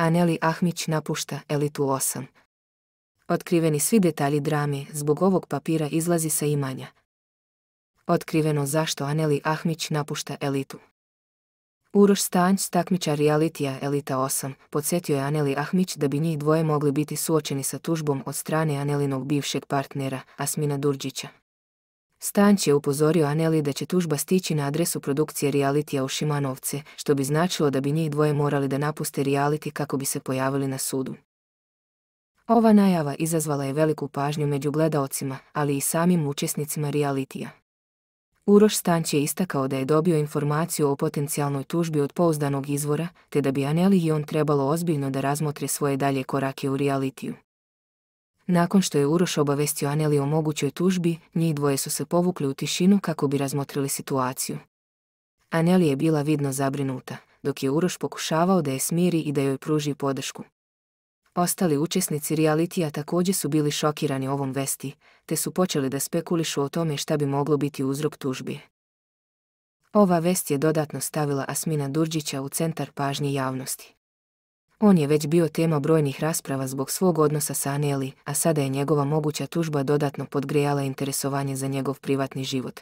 Aneli Ahmić napušta Elitu 8. Otkriveni svi detalji drame zbog ovog papira izlazi sa imanja. Otkriveno zašto Aneli Ahmić napušta Elitu. Uroš Stanj realitija Elita 8 podsjetio je Aneli Ahmić da bi njih dvoje mogli biti suočeni sa tužbom od strane Anelinog bivšeg partnera Asmina Durđića. Stanć je upozorio Aneli da će tužba stići na adresu produkcije realitija u Šimanovce, što bi značilo da bi njih dvoje morali da napuste realiti kako bi se pojavili na sudu. Ova najava izazvala je veliku pažnju među gledaocima, ali i samim učesnicima realitija. Uroš Stanć je istakao da je dobio informaciju o potencijalnoj tužbi od pouzdanog izvora, te da bi Aneli i on trebalo ozbiljno da razmotre svoje dalje korake u realitiju. Nakon što je Uroš obavestio Aneli o mogućoj tužbi, njih dvoje su se povukli u tišinu kako bi razmotrili situaciju. Aneli je bila vidno zabrinuta, dok je Uroš pokušavao da je smiri i da joj pruži podršku. Ostali učesnici realitija također su bili šokirani ovom vesti, te su počeli da spekulišu o tome šta bi moglo biti uzrok tužbi. Ova vest je dodatno stavila Asmina Durđića u centar pažnje javnosti. On je već bio tema brojnih rasprava zbog svog odnosa sa Aneli, a sada je njegova moguća tužba dodatno podgrijala interesovanje za njegov privatni život.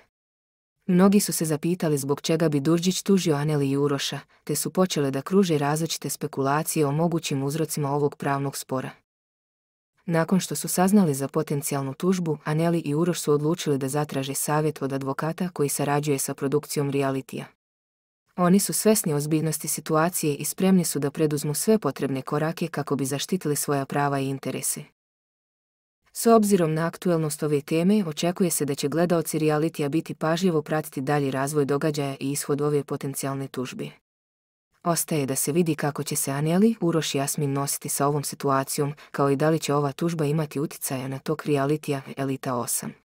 Mnogi su se zapitali zbog čega bi Durđić tužio Aneli i Uroša, te su počele da kruže različite spekulacije o mogućim uzrocima ovog pravnog spora. Nakon što su saznali za potencijalnu tužbu, Aneli i Uroš su odlučili da zatraže savjet od advokata koji sarađuje sa produkcijom realitija. Oni su svesni ozbiljnosti situacije i spremni su da preduzmu sve potrebne korake kako bi zaštitili svoja prava i interese. S obzirom na aktuelnost ove teme, očekuje se da će gledaoci realitija biti pažljivo pratiti dalji razvoj događaja i ishod ove potencijalne tužbe. Ostaje da se vidi kako će se Aneli, Uroš i Jasmin nositi sa ovom situacijom, kao i da li će ova tužba imati uticaja na tok realitija Elita 8.